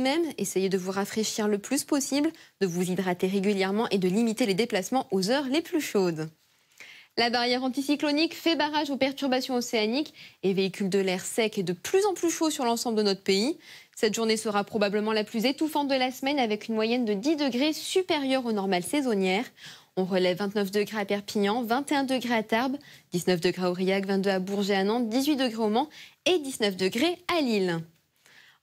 même, essayez de vous rafraîchir le plus possible, de vous hydrater régulièrement et de limiter les déplacements aux heures les plus chaudes. La barrière anticyclonique fait barrage aux perturbations océaniques et véhicule de l'air sec et de plus en plus chaud sur l'ensemble de notre pays. Cette journée sera probablement la plus étouffante de la semaine avec une moyenne de 10 degrés supérieure aux normales saisonnières. On relève 29 degrés à Perpignan, 21 degrés à Tarbes, 19 degrés à Aurillac, 22 à Bourges à Nantes, 18 degrés au Mans et 19 degrés à Lille.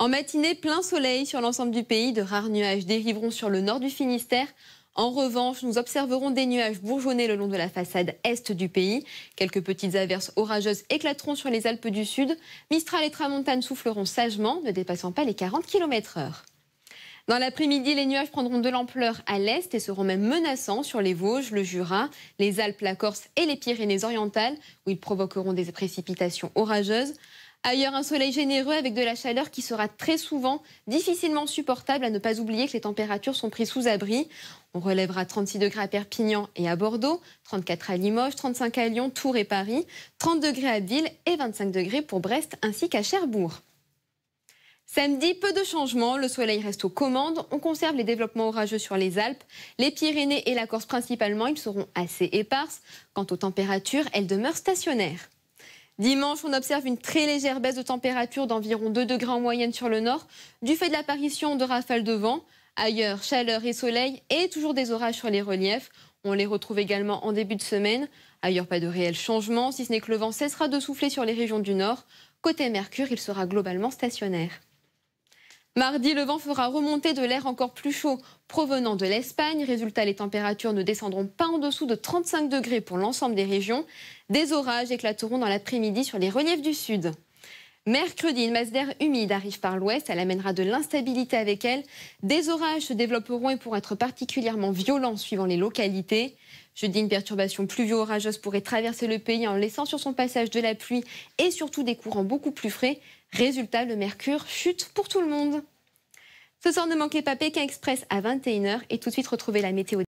En matinée, plein soleil sur l'ensemble du pays, de rares nuages dériveront sur le nord du Finistère. En revanche, nous observerons des nuages bourgeonnés le long de la façade est du pays. Quelques petites averses orageuses éclateront sur les Alpes du Sud. Mistral et Tramontane souffleront sagement, ne dépassant pas les 40 km/h. Dans l'après-midi, les nuages prendront de l'ampleur à l'est et seront même menaçants sur les Vosges, le Jura, les Alpes, la Corse et les Pyrénées-Orientales, où ils provoqueront des précipitations orageuses. Ailleurs, un soleil généreux avec de la chaleur qui sera très souvent difficilement supportable, à ne pas oublier que les températures sont prises sous abri. On relèvera 36 degrés à Perpignan et à Bordeaux, 34 à Limoges, 35 à Lyon, Tours et Paris, 30 degrés à Lille et 25 degrés pour Brest ainsi qu'à Cherbourg. Samedi, peu de changements, le soleil reste aux commandes, on conserve les développements orageux sur les Alpes, les Pyrénées et la Corse principalement, ils seront assez éparses. Quant aux températures, elles demeurent stationnaires. Dimanche, on observe une très légère baisse de température d'environ 2 degrés en moyenne sur le nord, du fait de l'apparition de rafales de vent. Ailleurs, chaleur et soleil et toujours des orages sur les reliefs. On les retrouve également en début de semaine. Ailleurs, pas de réel changement, si ce n'est que le vent cessera de souffler sur les régions du nord. Côté Mercure, il sera globalement stationnaire. Mardi, le vent fera remonter de l'air encore plus chaud provenant de l'Espagne. Résultat, les températures ne descendront pas en dessous de 35 degrés pour l'ensemble des régions. Des orages éclateront dans l'après-midi sur les reliefs du sud. Mercredi, une masse d'air humide arrive par l'ouest. Elle amènera de l'instabilité avec elle. Des orages se développeront et pourront être particulièrement violents suivant les localités. Jeudi, une perturbation pluvio-orageuse pourrait traverser le pays en laissant sur son passage de la pluie et surtout des courants beaucoup plus frais. Résultat, le mercure chute pour tout le monde. Ce soir, ne manquez pas Pékin Express à 21h et tout de suite retrouvez la météo.